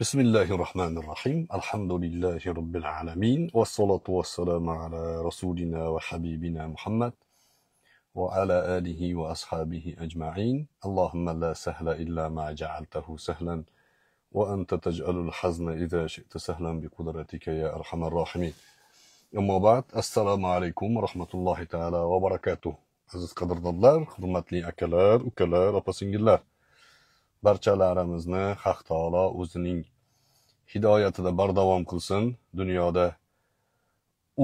بسم الله الرحمن الرحيم الحمد لله رب العالمين والصلاة والسلام على رسولنا وحبيبنا محمد وعلى آله وأصحابه أجمعين اللهم لا سهل إلا ما جعلته سهلا وأنت تجعل الحزن إذا شئت سهلا بقدرتك يا أرحم الراحمين أما بعد السلام عليكم ورحمة الله تعالى وبركاته aziz qadrdonlar hurmatli akalar أكلار opa singillar barchalarimizni haq taolo o'zining hidoyatida bardavom qilsin dunyoda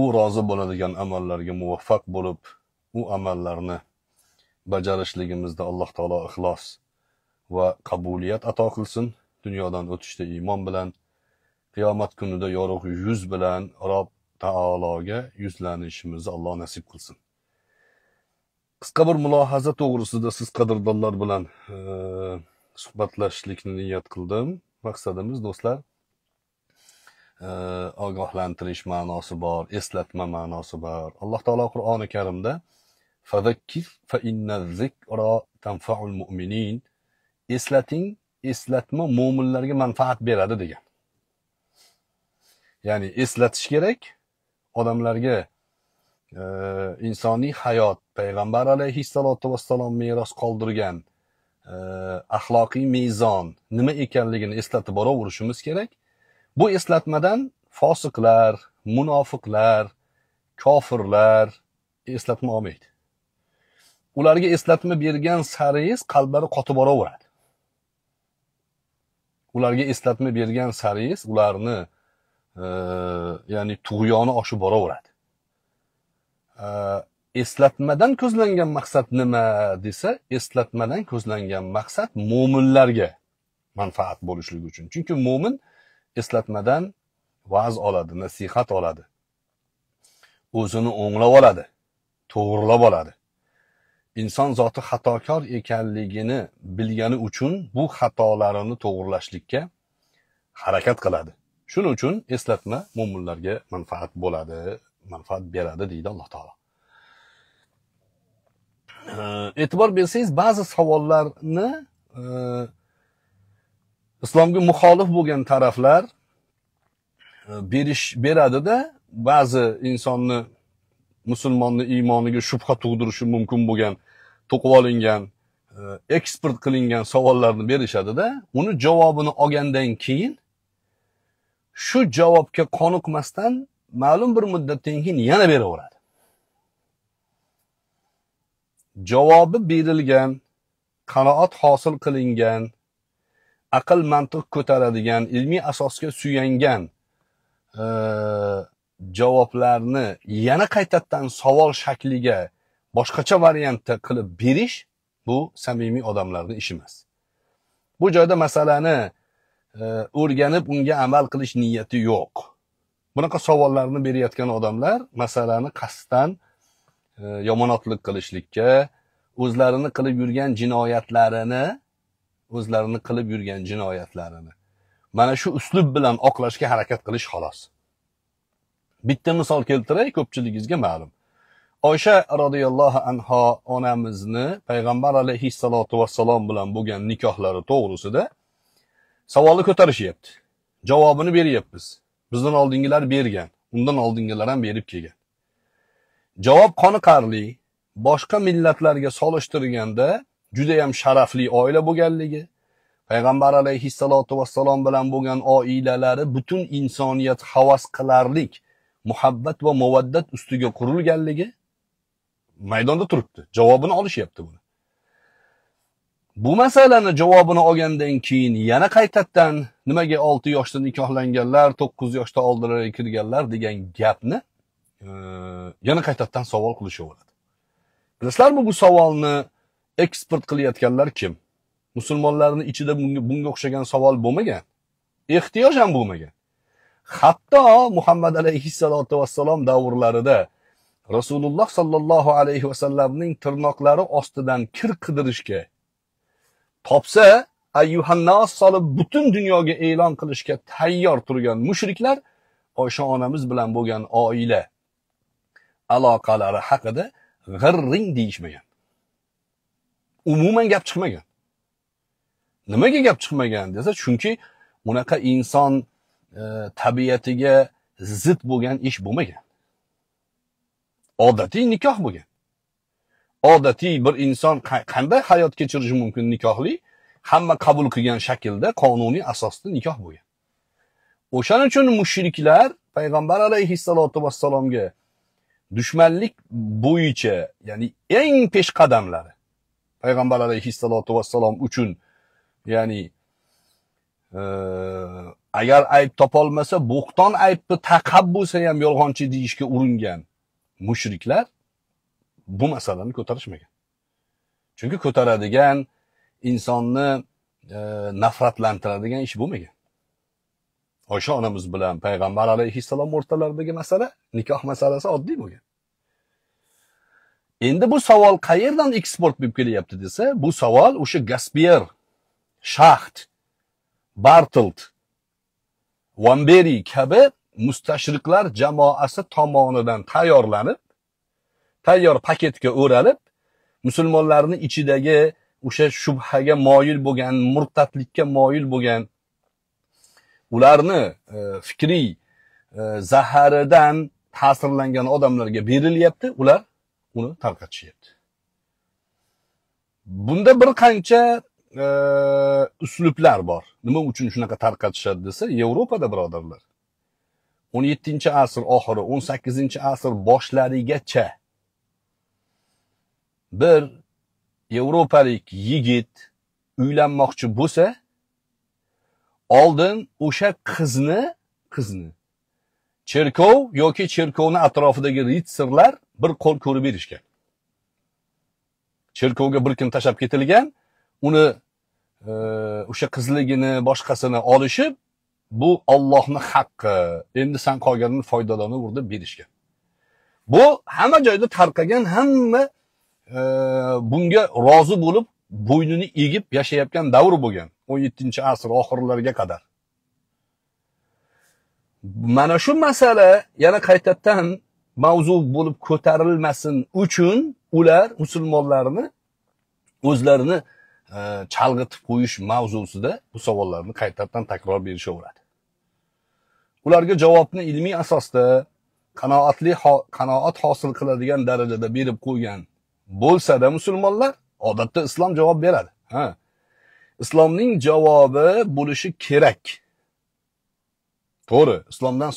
u rozi bo'ladigan amallarga muvaffaq bo'lib u amallarni bajarishligimizda alloh taolo ixlos va qabuliyat ato qilsin dunyodan o'tishda iymon bilan qiyomat kunida yorug' yuz bilan rob taologa yuzlanishimizni alloh nasib qilsin qisqa bir mulohaza to'g'risida siz qadrdonlar bilan e, suhbatlashishlikni niyat qildim maqsadimiz do'stlar ogohlantirish ma'nosi bor eslatma ma'nosi bor alloh taolo qur'oni karimda fa tanfaul mu'minin eslating eslatma mo'minlarga manfaat beradi degan ya'ni eslatish kerak odamlarga e, insoniy hayot payg'ambar alayhissalotu vassalom meros qoldirgan e, axloqiy mezon nima ekanligini eslatib boraverishimiz kerak bu eslatmadan fosiqlar munofiqlar kofirlar eslatma olmaydi ularga eslatma bergan sariz qalblari qotib boraveradi ularga eslatma bergan sariz ularni e, ya'ni tug'yoni oshib boraveradi e, eslatmadan ko'zlangan maqsad nima desa eslatmadan ko'zlangan maqsad mo'minlarga manfaat bo'lishligi uchun chunki mo'min e, eslatmadan va'z oladi nasihat oladi o'zini o'nglab oladi to'g'irlab oladi inson zoti xatokor ekanligini bilgani uchun bu xatolarini to'g'irlashlikka harakat qiladi shuning uchun eslatma mo'minlarga manfaat bo'ladi manfaat beradi deydi alloh taolo e'tibor bersangiz ba'zi savollarni e, islomga muxolif bo'lgan taraflar e, berish beradida ba'zi insonni musulmonni iymoniga shubha tug'dirishi mumkin bo'lgan to'qib olingan e, eksport qilingan savollarni berishadida uni javobini olgandan keyin shu javobga qoniqmasdan ma'lum bir muddatdan keyin yana beraveradi javobi berilgan qanoat hosil qilingan aql mantiq ko'taradigan ilmiy asosga suyangan e, javoblarni yana qaytadan savol shakliga boshqacha variantda qilib berish bu samimiy odamlarni ishi emas bu joyda masalani e, o'rganib unga amal qilish niyati yo'q bunaqa savollarni berayotgan odamlar masalani qasddan e, yomonotlik qilishlikka o'zlarini qilib yurgan jinoyatlarini o'zlarini qilib yurgan jinoyatlarini mana shu uslub bilan oqlashga harakat qilish xolos bitta misol keltiray ko'pchiligingizga ma'lum oysha roziyallohu anho onamizni payg'ambar alayhissalotu vassalom bilan bo'lgan nikohlari to'g'risida savolni ko'tarishyapti javobini beryapmiz bizdan oldingilar bergan undan oldingilar ham berib kelgan javob qoniqarli boshqa millatlarga solishtirganda judayam sharafli oila bo'lganligi payg'ambar alayhissalotu vassalom bilan bo'lgan oilalari butun insoniyat havas qilarlik muhabbat va muvaddat ustiga qurilganligi maydonda turibdi javobini olishyapti buni bu masalani javobini olgandan keyin yana qaytadan nimaga olti yoshda nikohlanganlar to'qqiz yoshda oldilariga kirganlar degan gapni e, yana qaytadan savol qilishaveradi bilasizlarmi bu savolni eksport qilayotganlar kim musulmonlarni ichida bunga bunga o'xshagan savol bo'lmagan ehtiyoj ham bo'lmagan hatto muhammad alayhissalotu vassalom davrlarida rasululloh sollallohu alayhi vasallamning tirnoqlari ostidan kir qidirishga topsa ayyuhannas solib butun dunyoga e'lon qilishga tayyor turgan mushriklar oysha onamiz bilan bo'lgan oila aloqalari haqida g'irring deyishmagan umuman gap chiqmagan nimaga gap chiqmagan desa chunki unaqa inson e, tabiatiga zid bo'lgan ish bo'lmagan odatiy nikoh bo'lgan odatiy bir inson qanday hayot kechirishi mumkin nikohli hamma qabul qilgan shaklda qonuniy asosda nikoh bo'lgan o'shaning uchun mushriklar payg'ambar alayhissalotu vassalomga dushmanlik bo'yicha ya'ni eng peshqadamlari payg'ambar alayhissalotu vassalom uchun ya'ni e, agar ayb topolmasa bo'xton aybni taqab bo'lsa ham yolg'onchi deyishga uringan mushriklar bu masalani ko'tarishmagan chunki ko'taradigan insonni e, nafratlantiradigan ish bo'lmagan osha onamiz bilan payg'ambar alayhissalom o'rtalaridagi masala nikoh masalasi oddiy bo'lgan endi bu savol qayerdan eksport bo'lib kelyapti desa bu savol o'sha gaspier shaxt bartelt vamberi kabi mustashriqlar jamoasi tomonidan tayyorlanib tayyor paketga o'ralib musulmonlarni ichidagi o'sha shubhaga moyil bo'lgan murtatlikka moyil bo'lgan ularni e, fikriy e, zaharidan ta'sirlangan odamlarga berilyapti ular uni tarqatishyapti bunda bir qancha e, uslublar bor nima uchun shunaqa tarqatishadi desa yevropada birodarlar o'n yettinchi asr oxiri o'n sakkizinchi asr boshlarigacha bir yevropalik yigit uylanmoqchi bo'lsa oldin o'sha qizni qizni cherkov yoki cherkovni atrofidagi ritsarlar bir qo'l ko'rib berishgan cherkovga bir kun tashlab ketilgan uni e, o'sha qizligini boshqasini olishib bu ollohni haqqi endi san qolganini foydalanaver deb berishgan bu hamma joyda tarqagan hamma e, bunga rozi bo'lib bo'ynini egib yashayotgan davr bo'lgan o'n yettinchi asr oxirlariga qadar mana shu masala yana qaytadan mavzu bo'lib ko'tarilmasin uchun ular musulmonlarni o'zlarini e, chalg'itib qo'yish mavzusida bu savollarni qaytadan takror berishaveradi ularga javobni ilmiy asosda qanoatli qanoat hosil qiladigan darajada berib qo'ygan bo'lsada musulmonlar odatda islom javob beradi ha islomning javobi bo'lishi kerak to'g'ri islomdan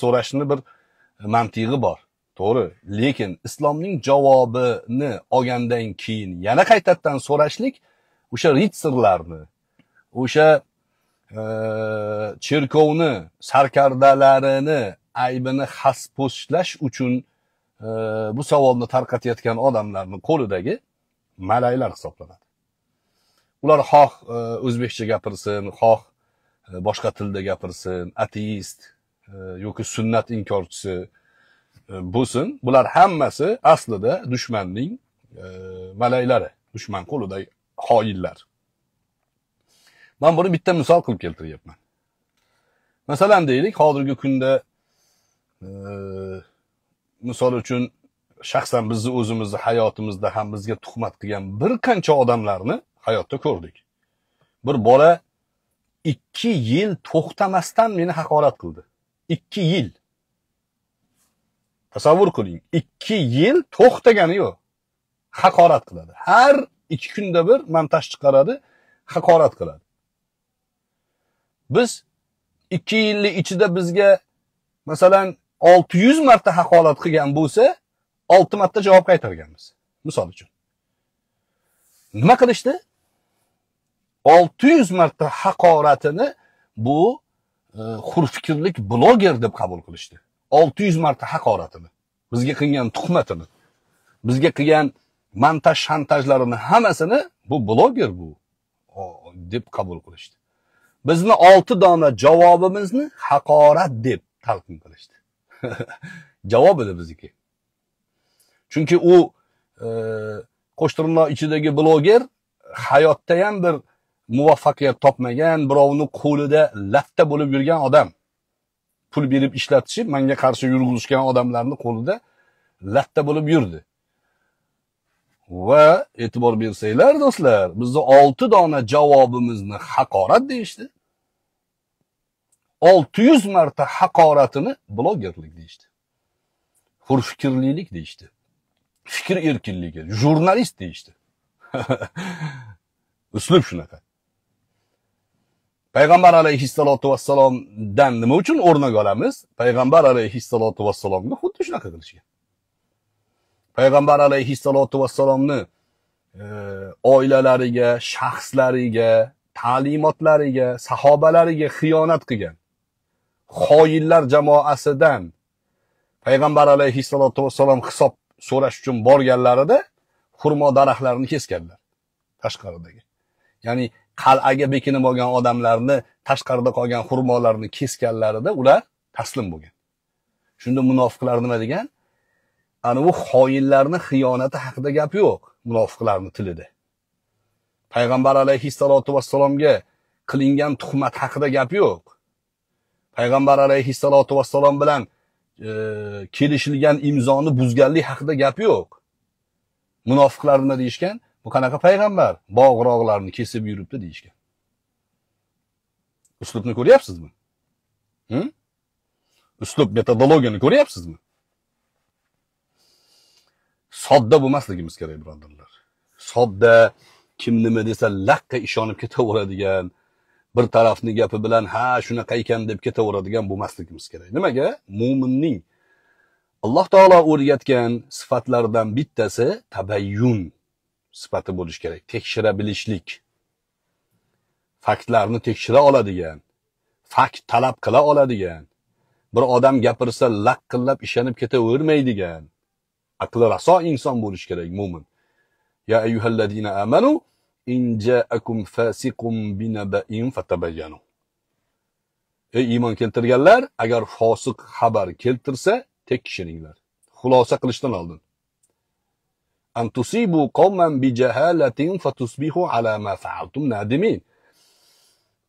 so'rashni bir mantig'i bor To'g'ri, lekin islomning javobini olgandan keyin yana qaytadan so'rashlik o'sha ritsarlarni, o'sha e, cherkovni sarkardalarini aybini xaspo'shlash uchun e, bu savolni tarqatayotgan odamlarni qo'lidagi malaylar hisoblanadi. Ular xoh e, o'zbekcha gapirsin, xoh boshqa tilda gapirsin, ateist yoki sunnat inkorchisi E, bo'lsin bular hammasi aslida dushmanning e, malaylari dushman qo'lidagi xoinlar man buni bitta misol qilib keltiryapman masalan deylik hozirgi kunda e, misol uchun shaxsan bizni o'zimizni hayotimizda ham bizga tuhmat qilgan bir qancha odamlarni hayotda ko'rdik bir bola ikki yil to'xtamasdan meni haqorat qildi ikki yil Tasavvur qiling, 2 yil to'xtagani yo'q. Haqorat qiladi. Har 2 kunda bir montaj chiqaradi, haqorat qiladi. Biz 2 yillik ichida bizga masalan 600 marta haqorat qilgan bo'lsa, 6 marta javob qaytarganmiz. Misol uchun. Nima qilishdi? 600 marta haqoratini bu e, xurfikrlik bloger deb qabul qilishdi. 600 marta haqoratini, bizga qilgan tuhmatini, bizga qilgan montaj shantajlarini hammasini bu bloger bu deb qabul qilishdi. Bizni olti dona javobimizni haqorat deb talqin qilishdi. Javob edi bizniki. Chunki u e, ichidagi bloger hayotda ham bir muvaffaqiyat topmagan, birovni qo'lida latta bo'lib yurgan odam. pul berib ishlatishi menga qarshi yurgizishgan odamlarni qo'lida latta bo'lib yurdi va e'tibor bersanglar do'stlar bizni olti dona javobimizni haqorat deyishdi olti yuz marta haqoratini blogerlik deyishdi hurfikrlilik deyishdi fikr erkinligi jurnalist deyishdi uslub shunaqa payg'ambar alayhissalotu vassalomdan nima uchun o'rnak olamiz payg'ambar alayhissalotu vassalomni xuddi shunaqa qilishgan payg'ambar alayhissalotu vassalomni e, oilalariga shaxslariga ta'limotlariga sahobalariga xiyonat qilgan xoyillar jamoasidan payg'ambar alayhissalotu vassalom hisob so'rash uchun borganlarida xurmo daraxtlarini kesganlar tashqaridagi ya'ni qal'aga bekinib olgan odamlarni tashqarida qolgan xurmolarni kesganlarida ular taslim bo'lgan shunda munofiqlar nima degan ana bu xoinlarni xiyonati haqida gap yo'q munofiqlarni tilida payg'ambar alayhissalotu vassalomga qilingan tuhmat haqida gap yo'q payg'ambar alayhissalotu vassalom bilan e, kelishilgan imzoni buzganlik haqida gap yo'q munofiqlar nima deyishgan bu qanaqa payg'ambar bog' rog'larni kesib yuribdi deyishgan uslubni ko'ryapsizmi uslub metodologiyani ko'ryapsizmi sodda bo'lmasligimiz kerak birodarlar sodda kim nima desa laqqa ishonib ketaveradigan bir tarafni gapi bilan ha shunaqa ekan deb ketaveradigan bo'lmasligimiz kerak nimaga mo'minning alloh taolo o'rgatgan sifatlaridan bittasi tabayyun sifati bo'lishi kerak tekshira bilishlik faktlarni tekshira oladigan fakt talab qila oladigan bir odam gapirsa laqqillab ishonib ketavermaydigan aqli raso inson bo'lishi kerak mo'min ya ayyuhallazina amanu in ja'akum fasiqum binaba'in fatabayyanu ey iymon keltirganlar agar fosiq xabar keltirsa tekshiringlar xulosa qilishdan oldin أن تصيبوا قوما بجهالة فتصبحوا على ما فعلتم نادمين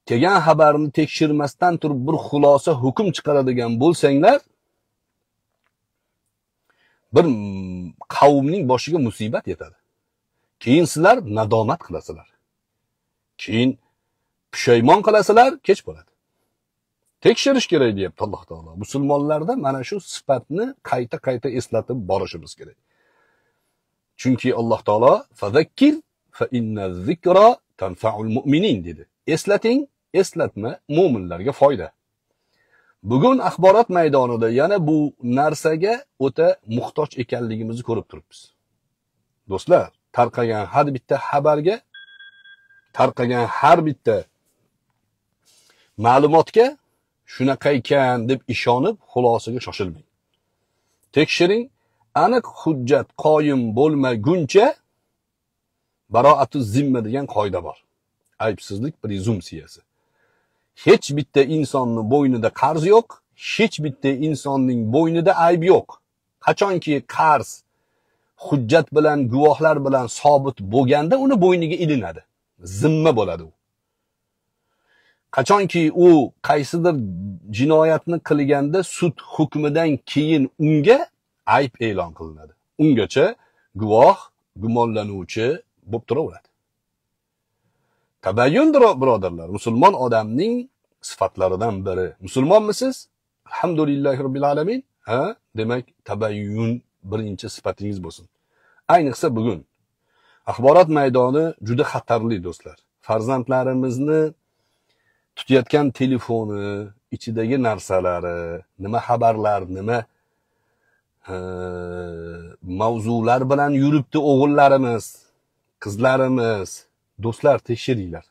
kelgan xabarni tekshirmasdan turib bir xulosa hukm chiqaradigan bo'lsanglar bir qavmning boshiga musibat yetadi keyin sizlar nadomat qilasizlar keyin pushaymon qilasizlar kech bo'ladi tekshirish kerak deyapti alloh taolo musulmonlarda mana shu sifatni qayta qayta eslatib borishimiz kerak Chunki Alloh taolo fazakkir fa inna zikra tanfaul mu'minin dedi. Eslating, eslatma mo'minlarga foyda. Bugun axborot maydonida yana bu narsaga o'ta muhtoj ekanligimizni ko'rib turibmiz. Do'stlar, tarqagan har bitta xabarga tarqagan har bitta ma'lumotga shunaqa ekan deb ishonib xulosaga shoshilmang. Tekshiring, aniq hujjat qoyim bo'lmaguncha baroatu zimma degan qoida bor aybsizlik prezumsiyasi hech bitta insonni bo'ynida qarz yo'q hech bitta insonning bo'ynida ayb yo'q qachonki qarz hujjat bilan guvohlar bilan sobit bo'lganda uni bo'yniga ilinadi zimma bo'ladi u qachonki u qaysidir jinoyatni qilganda sud hukmidan keyin unga ayb e'lon qilinadi. Ungacha guvoh gumonlanuvchi bo'lib turaveradi. Tabayyun birodarlar, musulmon odamning sifatlaridan biri. Musulmonmisiz? Alhamdulillahi robbil alamin. Ha, demak, tabayyun birinchi sifatingiz bo'lsin. Ayniqsa bugun axborot maydoni juda xatarli do'stlar. Farzandlarimizni tutayotgan telefoni, ichidagi narsalari, nima xabarlar, nima mavzular bilan yuribdi o'g'illarimiz qizlarimiz do'stlar tekshiringlar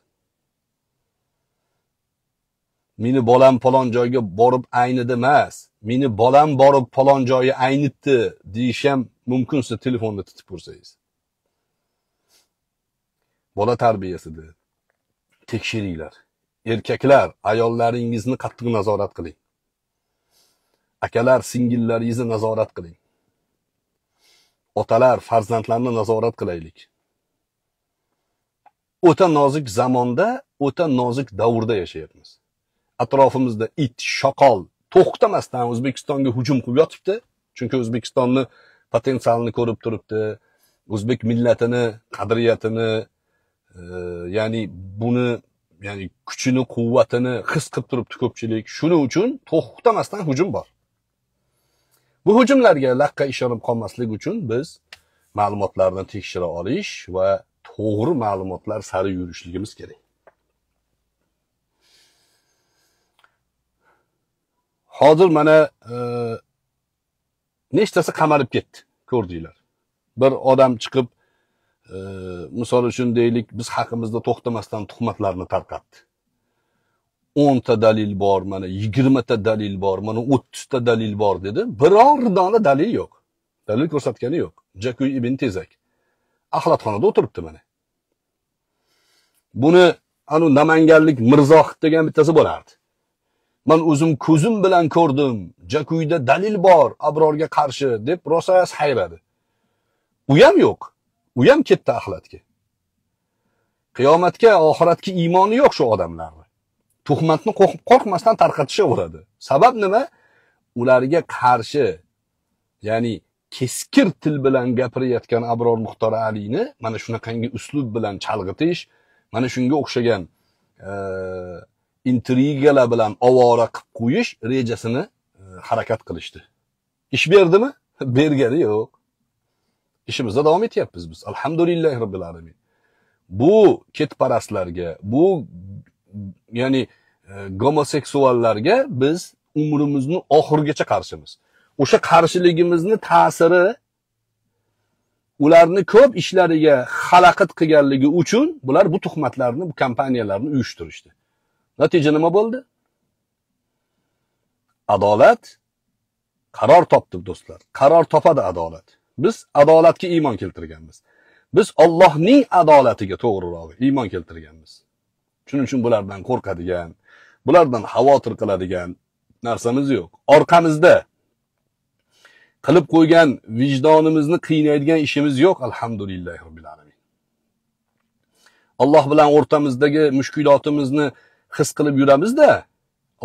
meni bolam falon joyga borib aynidi emas meni bolam borib falon joyi aynitdi deyish ham mumkin siz telefonni titib ko'rsangiz bola tarbiyasida tekshiringlar erkaklar ayollaringizni qattiq nazorat qiling akalar singillaringizni nazorat qiling otalar farzandlarni nazorat qilaylik o'ta nozik zamonda o'ta nozik davrda yashayapmiz atrofimizda it shoqol to'xtamasdan o'zbekistonga hujum qilib yotibdi chunki o'zbekistonni potensialini ko'rib turibdi o'zbek millatini qadriyatini e, ya'ni buni ya'ni kuchini quvvatini his qilib turibdi ko'pchilik shuning uchun to'xtamasdan hujum bor bu hujumlarga laqqa ishonib qolmaslik uchun biz ma'lumotlarni tekshira olish va to'g'ri ma'lumotlar sari yurishligimiz kerak hozir mana e, nechtasi qamalib ketdi ko'rdinglar bir odam chiqib e, misol uchun deylik biz haqimizda to'xtamasdan tuhmatlarni tarqatdi o'nta dalil bor mana yigirmata dalil bor mana o'ttizta dalil bor dedi biror dona dalil yo'q dalil ko'rsatgani yo'q jakuy ibn tezak axlatxonada o'tiribdi mana buni anu namanganlik mirzohid degan bittasi bo'lardi man o'zim ko'zim bilan ko'rdim jakuyda dalil bor abrorga qarshi deb rosa sayradi u ham yo'q u ham ketdi axlatga qiyomatga oxiratga iymoni yo'q shu odamlarni tuhmatni qo'rqmasdan tarqatishaveradi sabab nima ularga qarshi ya'ni keskir til bilan gapirayotgan abror muxtor aliyni mana shunaqangi uslub bilan chalg'itish mana shunga o'xshagan e, intrigalar bilan ovora qilib qo'yish rejasini e, harakat qilishdi ish berdimi bergani yo'q ishimizda davom etyapmiz biz alhamdulillahi robbil alamin bu ketparastlarga bu ya'ni e, gomoseksuallarga biz umrimizni oxirigacha qarshimiz o'sha qarshiligimizni ta'siri ularni ko'p ishlariga xalaqit qilganligi uchun bular bu tuhmatlarni bu kompaniyalarni uyushtirishdi natija nima bo'ldi adolat qaror topdi do'stlar qaror topadi adolat biz adolatga iymon keltirganmiz biz Allohning adolatiga to'g'riroq iymon keltirganmiz shuning uchun bulardan qo'rqadigan bulardan xavotir qiladigan narsamiz yo'q orqamizda qilib qo'ygan vijdonimizni qiynaydigan ishimiz yo'q alhamdulillahi robbil alamin alloh bilan o'rtamizdagi mushkulotimizni his qilib yuramizda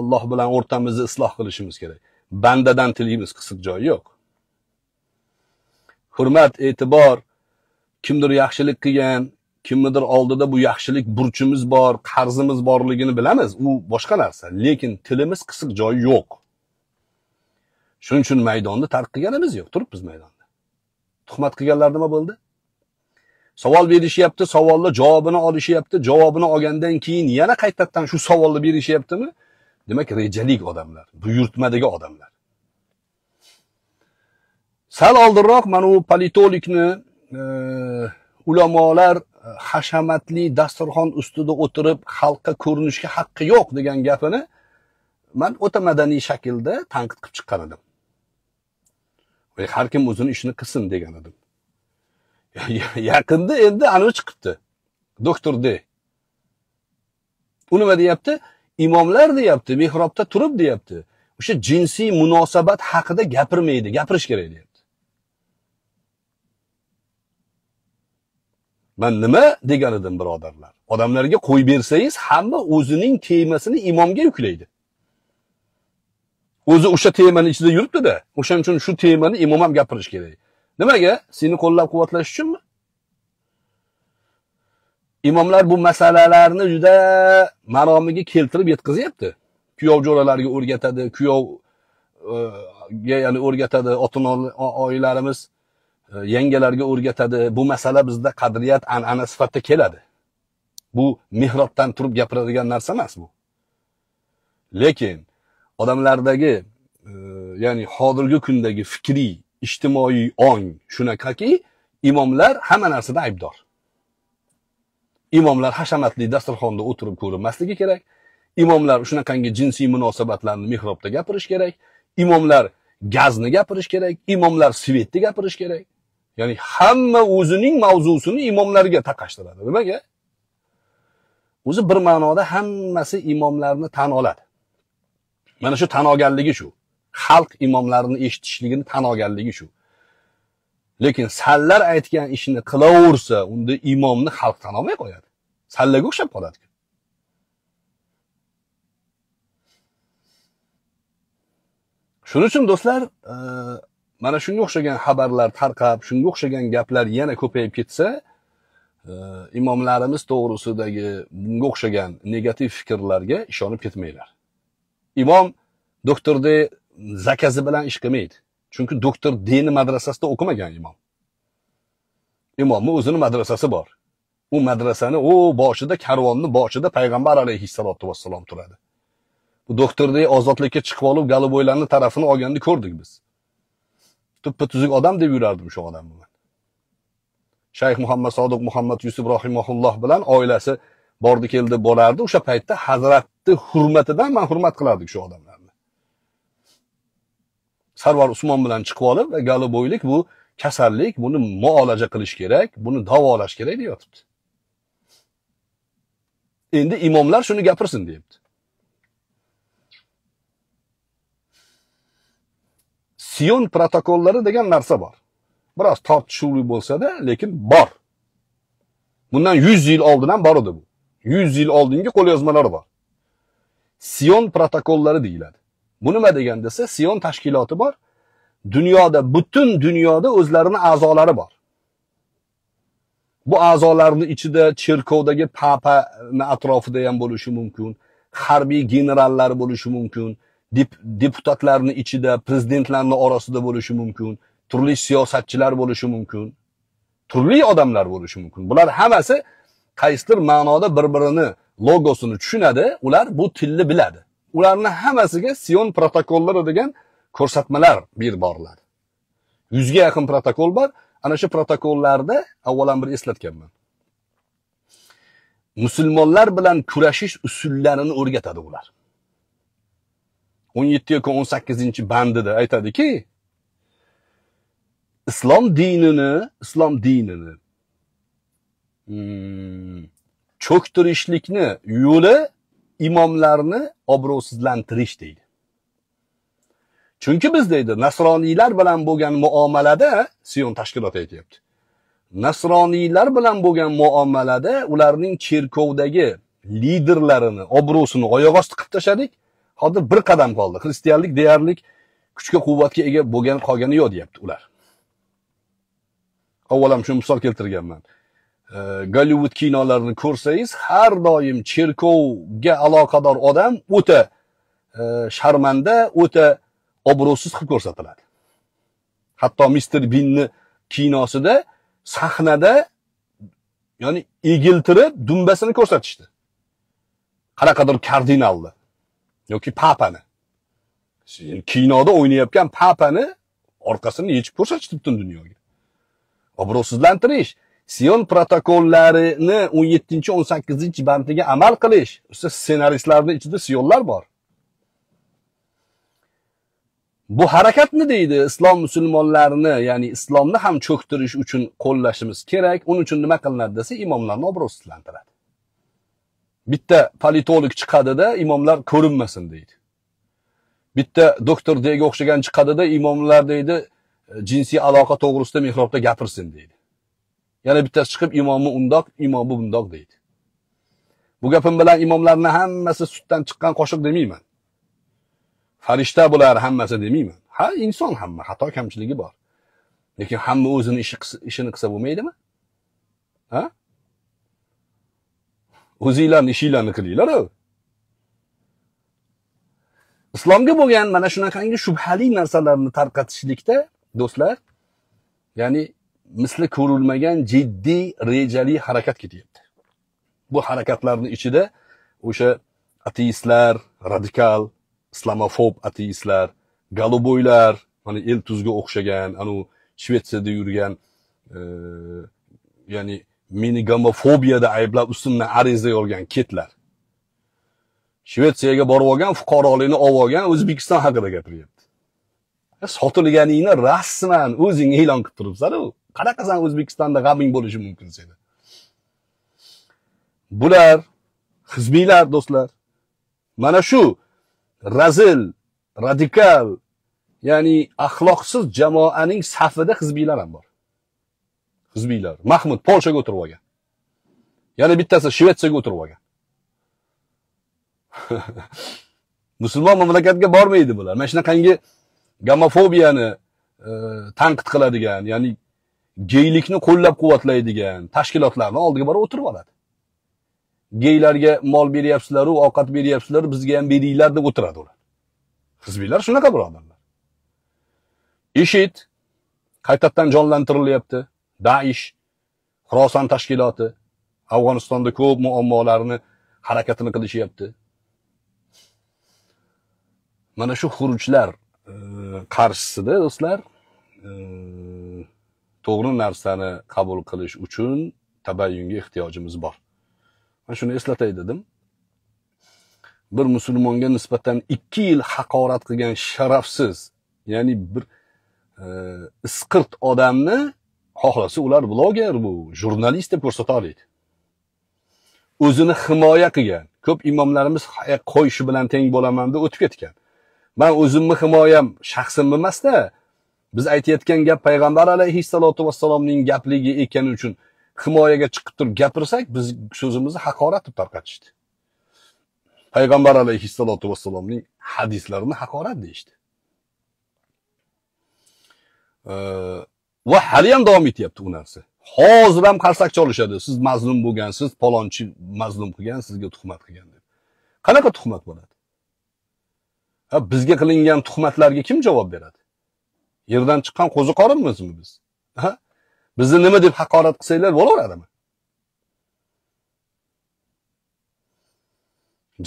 alloh bilan o'rtamizni isloh qilishimiz kerak bandadan tilimiz qisiq joyi yo'q hurmat e'tibor kimdir yaxshilik qilgan kimnidir oldida bu yaxshilik burchimiz bor qarzimiz borligini bilamiz u boshqa narsa lekin tilimiz qisiq joyi yo'q shuning uchun maydonni tark qilganimiz yo'q turibmiz maydonda tuhmat qilganlar nima bo'ldi savol berishyapti savolni javobini olishyapti javobini olgandan keyin yana qaytadan shu savolni berishyaptimi demak rejalik odamlar buyurtmadagi odamlar sal oldinroq mana u politolikni e, ulamolar hashamatli dasturxon ustida o'tirib xalqqa ko'rinishga haqqi yo'q degan gapini man o'ta madaniy shaklda tanqid qilib chiqqan edim har kim o'zini ishini qilsin degan edim yaqinda endi anavi chiqibdi doktor d u nima deyapti imomlar deyapti mehrobda turib deyapti o'sha jinsiy munosabat haqida gapirmaydi gapirish kerak deyapti man nima degan edim birodarlar odamlarga qo'yib bersangiz hamma o'zining temasini imomga yuklaydi o'zi o'sha temani ichida yuribdida o'shaning uchun shu temani imom ham gapirishi kerak nimaga seni qo'llab quvvatlash uchunmi imomlar bu masalalarni juda maromiga keltirib yetkazyapti kuyov jo'ralariga o'rgatadi kuyovga ya'ni o'rgatadi ota oilalarimiz yangalarga o'rgatadi bu masala bizda qadriyat an'ana sifatida keladi bu mehrobdan turib gapiradigan narsa emas bu lekin odamlardagi e, ya'ni hozirgi kundagi fikriy ijtimoiy ong shunaqaki imomlar hamma narsada aybdor imomlar hashamatli dasturxonda o'tirib ko'rinmasligi kerak imomlar shunaqangi jinsiy munosabatlarni mehrobda gapirish kerak imomlar gazni gapirish kerak imomlar svetni gapirish kerak Ya'ni hamma o'zining mavzusini imomlarga taqashtiradi. Nimaga? O'zi bir ma'noda hammasi imomlarni tan oladi. Mana shu tan olganligi shu. Xalq imomlarni eshitishligini tan olganligi shu. Lekin sallar aytgan ishni qilaversa, unda imomni xalq tan olmay qo'yadi. Sallaga o'xshab qoladi. Shuning uchun do'stlar, mana shunga o'xshagan xabarlar tarqab shunga o'xshagan gaplar yana ko'payib ketsa e, imomlarimiz to'g'risidagi bunga o'xshagan negativ fikrlarga ishonib ketmanglar imom doktorni zakazi bilan ish qilmaydi chunki doktor dini madrasasida o'qimagan imom imomni o'zini madrasasi bor u madrasani u boshida karvonni boshida payg'ambar alayhissalotu vassalom turadi bu ozodlikka chiqib olib goloboylarni tarafini olganini ko'rdik biz tuppa tuzuk odam deb yurardim shu odamni man shayx muhammad sodiq muhammad yusuf rahimahulloh bilan oilasi bordi keldi bo'lardi o'sha paytda hazratni hurmatidan man hurmat qilardik shu odamlarni sarvar usmon bilan chiqib olib galobo'ylik bu kasallik buni muolaja qilish kerak buni davolash kerak deyotibdi endi imomlar shuni gapirsin deyapti Sion protokollari degan narsa bor. Biroz tortishuvli bo'lsa-da, lekin bor. Bundan 100 yil oldin ham bor edi bu. 100 yil oldingi qo'lyozmalar bor. Sion protokollari deyiladi. Bu nima degan desa, Sion tashkiloti bor. Dunyoda, butun dunyoda o'zlarini a'zolari bor. Bu a'zolarning ichida cherkovdagi papani atrofida ham bo'lishi mumkin, harbiy generallar bo'lishi mumkin, dep deputatlarni ichida, prezidentlarni orasida bo'lishi mumkin, turli siyosatchilar bo'lishi mumkin, turli odamlar bo'lishi mumkin. Bular hammasi qaysidir ma'noda bir-birini logosini tushunadi, ular bu tilni biladi. Ularni hammasiga Sion protokollari degan ko'rsatmalar berib boriladi. 100 ga yaqin protokol bor. Ana shu protokollarda avvalan bir eslatganman. Musulmonlar bilan kurashish usullarini o'rgatadi ular. o'n yetti yoki o'n sakkizinchi bandida aytadiki islom dinini islom dinini hmm, cho'ktirishlikni yo'li imomlarni obro'sizlantirish deydi chunki biz deydi nasroniylar bilan bo'lgan muomalada siyon tashkiloti aytyapti nasroniylar bilan bo'lgan muomalada ularning cherkovdagi liderlarini obro'sini oyoq osti qilib tashladik hozir bir qadam qoldi xristianlik deyarli kuchga quvvatga ega bo'lgan qolgani yo'q deyapti ular avvalam shu misol keltirganman gollivud kinolarini ko'rsangiz har doim cherkovga aloqador odam o'ta e, sharmanda o'ta obro'siz qilib ko'rsatiladi hatto mister binni kinosida sahnada ya'ni egiltirib dumbasini ko'rsatishdi qanaqadir kardinalni yoki papani kinoda o'ynayotgan papani orqasini yechib ko'rsatishdi butun dunyoga obro'sizlantirish Sion protokollarini 17-18 bandiga amal qilish usta ssenaristlarni ichida siyonlar bor bu harakatni deydi islom musulmonlarini ya'ni islomni ham cho'ktirish uchun qo'llashimiz kerak uning uchun nima qilinadi desa imomlarni obro'sizlantiradi bitta politolog chiqadida imomlar ko'rinmasin deydi bitta doktor deyga o'xshagan chiqadida imomlar deydi jinsiy aloqa to'g'risida mehrobda gapirsin deydi yana bittasi chiqib imomi undoq imomi bundoq deydi bu gapim bilan imomlarni hammasi sutdan chiqqan qoshiq demayman farishta bular hammasi demayman ha inson hamma xato kamchiligi bor lekin hamma o'zini ishini qilsa bo'lmaydimi ha o'zinglarni ishinglarni qilinglaru islomga bo'lgan mana shunaqangi shubhali narsalarni tarqatishlikda do'stlar ya'ni misli ko'rilmagan jiddiy rejali harakat ketyapti bu harakatlarni ichida o'sha ateistlar radikal islomofob ateistlar goluboylar mana el tuzga o'xshagan anu shvetsiyada yurgan e, ya'ni meni gomofobiyada ayblab ustimdan ariza yozgan ketlar shvetsiyaga borib olgan fuqarolikni olib olgan o'zbekiston haqida gapiryapti sotilganingni rasman o'zing e'lon qilib turibsanu qanaqa san o'zbekistonda g'aming bo'lishi mumkin seni bular hizbiylar do'stlar mana shu razil radikal ya'ni axloqsiz jamoaning safida hizbiylar ham bor hizbiylar. Mahmud Polshaga o'tirib olgan. Yana bittasi Shvetsiyaga o'tirib olgan. Musulmon mamlakatga bormaydi bular. Mana shunaqangi gamofobiyani e, tanqid qiladigan, ya'ni geylikni qo'llab-quvvatlaydigan tashkilotlarni oldiga borib o'tirib oladi. Geylarga mol beryapsizlar, u ovqat beryapsizlar, bizga ham beringlar deb o'tiradi ular. Hizbiylar shunaqa birodarlar. IShID qaytadan jonlantirilyapti. Daish, Xuroson tashkiloti Afg'onistonda ko'p muammolarni harakatini qilishyapti. Mana shu xuruchlar e, qarshisida do'stlar, e, to'g'ri narsani qabul qilish uchun tabayyunga ehtiyojimiz bor. Men shuni eslatay dedim. Bir musulmonga nisbatan 2 yil haqorat qilgan sharafsiz, ya'ni bir e, isqirt odamni xohlasa ular bloger bu jurnalist deb ko'rsataveradi o'zini himoya qilgan ko'p imomlarimiz qo'yishi bilan teng bo'laman deb o'tib ketgan man o'zimni himoyam shaxsim emasda biz aytayotgan gap payg'ambar alayhissalotu vassalomning gapligi ekani uchun himoyaga chiqib turib gapirsak biz so'zimizni haqorat deb tarqatishdi payg'ambar alayhissalotu vassalomning hadislarini haqorat deyishdi va hali ham davom etyapti u narsa hozir ham qarsak cholishadi siz mazlum bo'lgansiz palonchi mazlum qilgan sizga tuhmat qilgan deb qanaqa tuhmat bo'ladi ha bizga qilingan tuhmatlarga kim javob beradi yerdan chiqqan qo'zi qorinmizmi biz ha bizni nima deb haqorat qilsanglar bo'laveradimi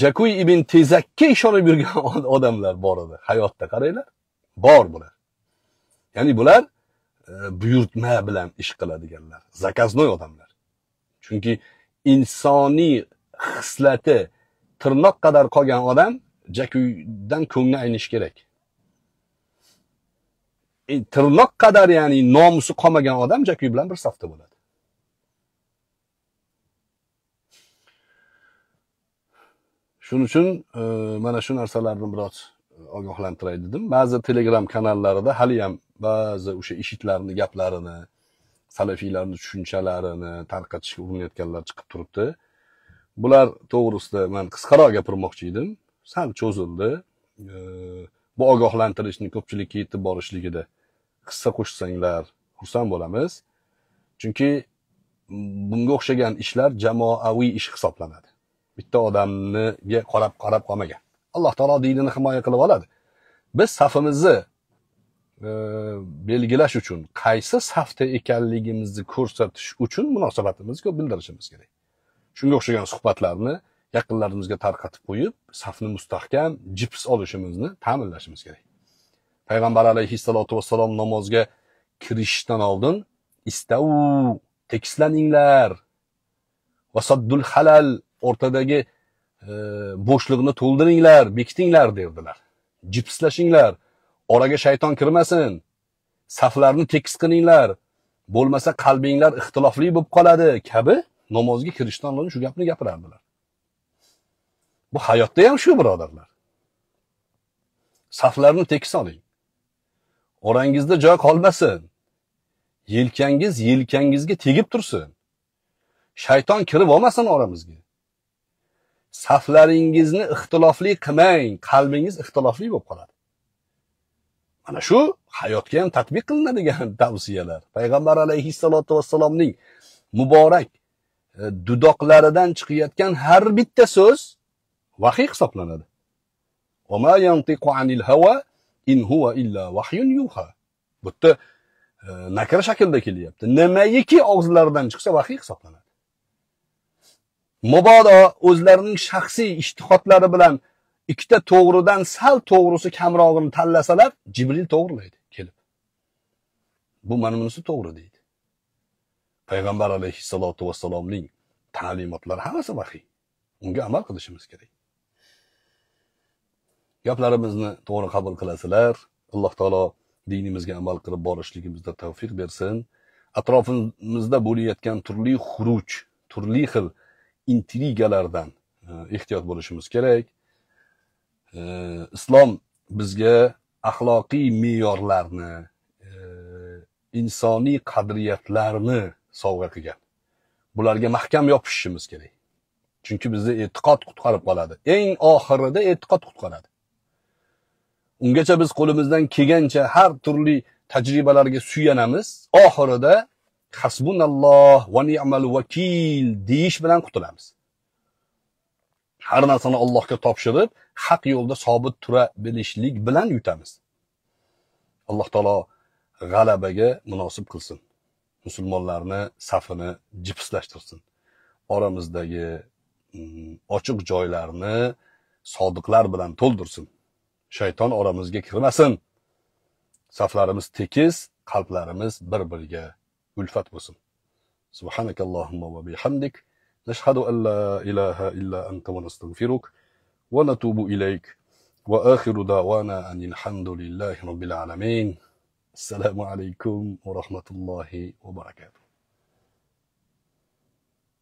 jakuy ibn tezakka ishonib yurgan odamlar bor edi hayotda qaranglar bor bular ya'ni bular E, buyurtma bilan ish qiladiganlar zakaznoy odamlar chunki insoniy xislati tirnoq qadar qolgan odam jakuydan ko'ngli aynishi kerak e, tirnoq qadar ya'ni nomusi qolmagan odam jakuy bilan bir safda bo'ladi shuning uchun e, mana shu narsalarni biroz ogohlantiray dedim ba'zi telegram kanallarida haliyam ba'zi o'sha ishitlarni gaplarini salafiylarni tushunchalarini tarqatishga urinayotganlar chiqib turibdi bular to'g'risida man qisqaroq gapirmoqchi edim sal cho'zildi bu ogohlantirishni ko'pchilikka yetib borishligida hissa qo'shsanglar xursand bo'lamiz chunki bunga o'xshagan ishlar jamoaviy ish hisoblanadi bitta odamniga qarab qarab qolmagan alloh taolo dinini himoya qilib oladi biz safimizni e, belgilash uchun qaysi safda ekanligimizni ko'rsatish uchun munosabatimizni ko'p bildirishimiz kerak shunga o'xshagan suhbatlarni yaqinlarimizga tarqatib qo'yib safni mustahkam jips olishimizni ta'minlashimiz kerak payg'ambar alayhissalotu vassalom namozga kirishdan oldin istavu tekislaninglar vasaddul halal o'rtadagi bo'shliqni to'ldiringlar bekitinglar derdilar jipslashinglar oraga shayton kirmasin saflarni tekis qilinglar bo'lmasa qalbinglar ixtilofli bo'lib qoladi kabi namozga kirishdan oldin shu gapni gapirardilar bu hayotda ham shu birodarlar saflarni tekis oling orangizda joy qolmasin yelkangiz yelkangizga tegib tursin shayton kirib olmasin oramizga saflaringizni ixtilofli qilmang qalbingiz ixtilofli bo'lib qoladi mana shu hayotga ham tatbiq qilinadigan tavsiyalar payg'ambar alayhissalotu vassalomning muborak e, dudoqlaridan chiqayotgan har bitta so'z vahiy hisoblanadi bu yerda e, nakr shaklda kelyapti nimaiki og'izlaridan chiqsa vahiy hisoblanadi Mabodo o'zlarining shaxsiy ishtihotlari bilan ikkita to'g'ridan sal to'g'risi kamrog'ini tanlasalar, Jibril to'g'rilaydi kelib. Bu mana bunisi to'g'ri deydi. Payg'ambar alayhissalotu vassalomning ta'limotlari hammasi vahiy. Unga amal qilishimiz kerak. Gaplarimizni to'g'ri qabul qilasizlar. Alloh taolo dinimizga amal qilib borishligimizda tavfiq bersin. Atrofimizda bo'layotgan turli xuruj, turli xil intrigalardan e, ehtiyot bo'lishimiz kerak e, islom bizga axloqiy me'yorlarni e, insoniy qadriyatlarni sovg'a qilgan bularga mahkam yopishishimiz kerak chunki bizni e'tiqod qutqarib qoladi eng oxirida e'tiqod qutqaradi ungacha biz qo'limizdan kelgancha har turli tajribalarga suyanamiz oxirida hasbunalloh va ni'mal vakil deyish bilan qutulamiz har narsani allohga topshirib haq yo'lda sobit tura bilishlik bilan yutamiz alloh taolo g'alabaga munosib qilsin musulmonlarni safini jipslashtirsin oramizdagi mm, ochiq joylarni sodiqlar bilan to'ldirsin shayton oramizga kirmasin saflarimiz tekis qalblarimiz bir biriga والفات وصل سبحانك اللهم وبحمدك نشهد أن لا إله إلا أنت ونستغفرك ونتوب إليك وآخر دعوانا أن الحمد لله رب العالمين السلام عليكم ورحمة الله وبركاته